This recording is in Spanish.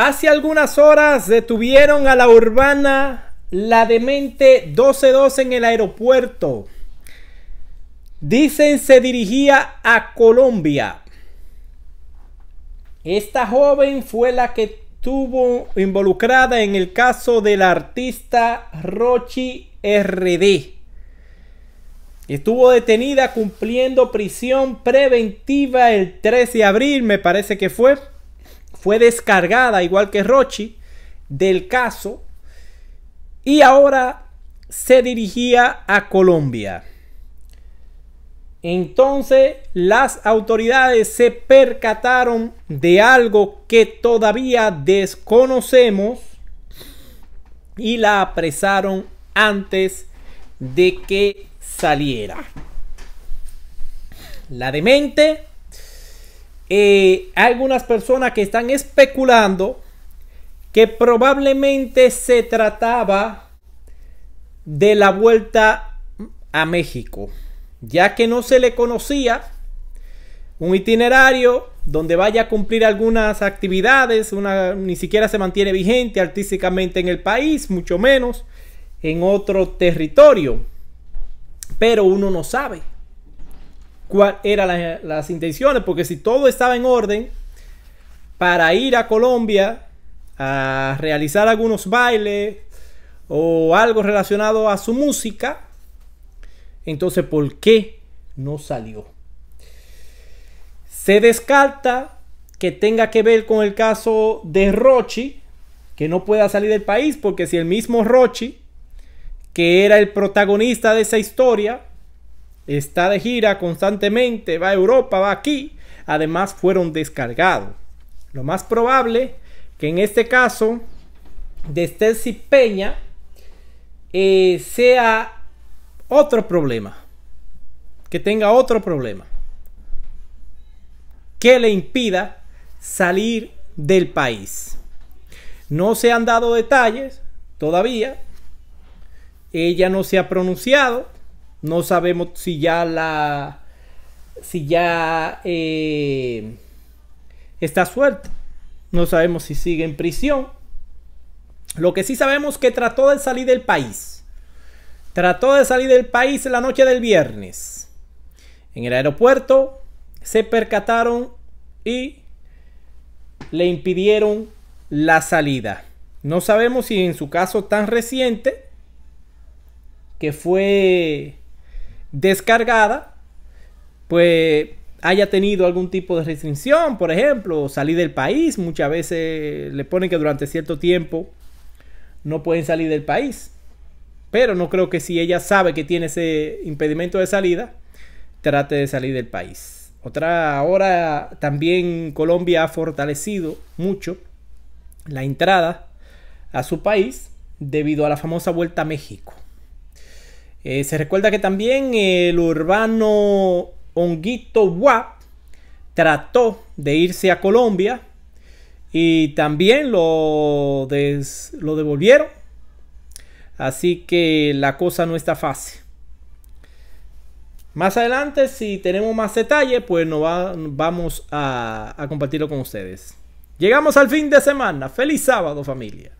Hace algunas horas detuvieron a la urbana, la demente 12-2 en el aeropuerto. Dicen se dirigía a Colombia. Esta joven fue la que estuvo involucrada en el caso del artista Rochi RD. Estuvo detenida cumpliendo prisión preventiva el 13 de abril, me parece que fue fue descargada, igual que Rochi, del caso y ahora se dirigía a Colombia. Entonces las autoridades se percataron de algo que todavía desconocemos y la apresaron antes de que saliera. La demente eh, algunas personas que están especulando que probablemente se trataba de la vuelta a México, ya que no se le conocía un itinerario donde vaya a cumplir algunas actividades, una, ni siquiera se mantiene vigente artísticamente en el país, mucho menos en otro territorio. Pero uno no sabe. Cuál eran las intenciones, porque si todo estaba en orden para ir a Colombia a realizar algunos bailes o algo relacionado a su música, entonces ¿por qué no salió? Se descarta que tenga que ver con el caso de Rochi, que no pueda salir del país, porque si el mismo Rochi, que era el protagonista de esa historia, está de gira constantemente, va a Europa, va aquí. Además fueron descargados. Lo más probable que en este caso de Stelcy Peña eh, sea otro problema. Que tenga otro problema. Que le impida salir del país. No se han dado detalles todavía. Ella no se ha pronunciado no sabemos si ya la. Si ya eh, está suelta. No sabemos si sigue en prisión. Lo que sí sabemos es que trató de salir del país. Trató de salir del país en la noche del viernes. En el aeropuerto se percataron y le impidieron la salida. No sabemos si en su caso tan reciente, que fue descargada, pues haya tenido algún tipo de restricción, por ejemplo, salir del país, muchas veces le ponen que durante cierto tiempo no pueden salir del país. Pero no creo que si ella sabe que tiene ese impedimento de salida, trate de salir del país. Otra, ahora también Colombia ha fortalecido mucho la entrada a su país debido a la famosa vuelta a México. Eh, se recuerda que también el urbano Honguito Guap trató de irse a Colombia y también lo, lo devolvieron. Así que la cosa no está fácil. Más adelante, si tenemos más detalle, pues nos vamos a compartirlo con ustedes. Llegamos al fin de semana. Feliz sábado familia.